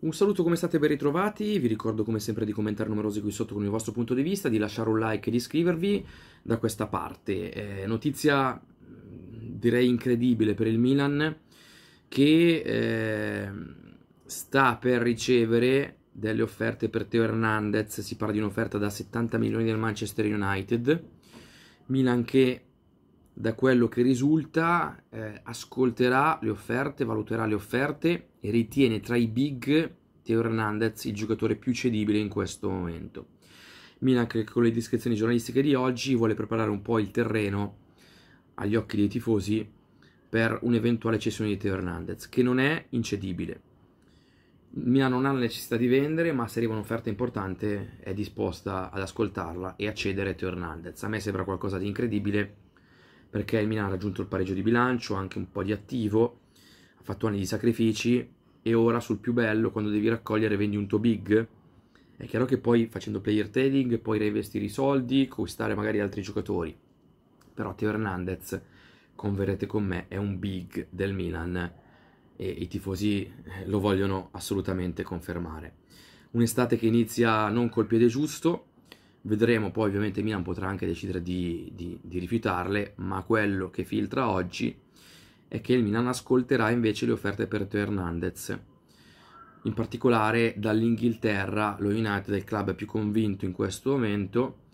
Un saluto, come state ben ritrovati? Vi ricordo come sempre di commentare numerosi qui sotto con il vostro punto di vista, di lasciare un like e di iscrivervi da questa parte. Eh, notizia mm, direi incredibile per il Milan che eh, sta per ricevere delle offerte per Teo Hernandez, si parla di un'offerta da 70 milioni del Manchester United. Milan che da quello che risulta, eh, ascolterà le offerte, valuterà le offerte e ritiene tra i big Teo Hernandez il giocatore più cedibile in questo momento. Milan che con le descrizioni giornalistiche di oggi vuole preparare un po' il terreno agli occhi dei tifosi per un'eventuale cessione di Teo Hernandez, che non è incedibile. Milan non ha la necessità di vendere, ma se arriva un'offerta importante è disposta ad ascoltarla e a cedere Teo Hernandez. A me sembra qualcosa di incredibile perché il Milan ha raggiunto il pareggio di bilancio, anche un po' di attivo, ha fatto anni di sacrifici e ora sul più bello, quando devi raccogliere, vendi un tuo big. È chiaro che poi facendo player trading puoi reinvestire i soldi, conquistare magari altri giocatori. Però Teo Hernandez, converrete con me, è un big del Milan e i tifosi eh, lo vogliono assolutamente confermare. Un'estate che inizia non col piede giusto, Vedremo poi ovviamente Milan potrà anche decidere di, di, di rifiutarle, ma quello che filtra oggi è che il Milan ascolterà invece le offerte per Teo Hernandez. In particolare dall'Inghilterra lo United è il club più convinto in questo momento,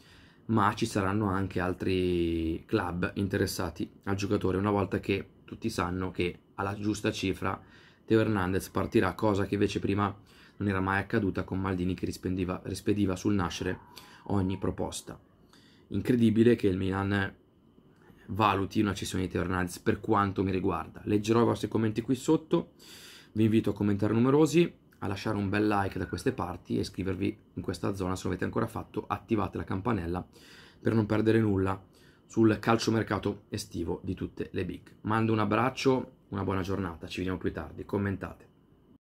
ma ci saranno anche altri club interessati al giocatore una volta che tutti sanno che alla giusta cifra Teo Hernandez partirà, cosa che invece prima non era mai accaduta con Maldini che rispediva, rispediva sul nascere ogni proposta. Incredibile che il Milan valuti una cessione di Teo per quanto mi riguarda. Leggerò i vostri commenti qui sotto, vi invito a commentare numerosi, a lasciare un bel like da queste parti e iscrivervi in questa zona se non avete ancora fatto, attivate la campanella per non perdere nulla sul calciomercato estivo di tutte le big. Mando un abbraccio, una buona giornata, ci vediamo più tardi, commentate.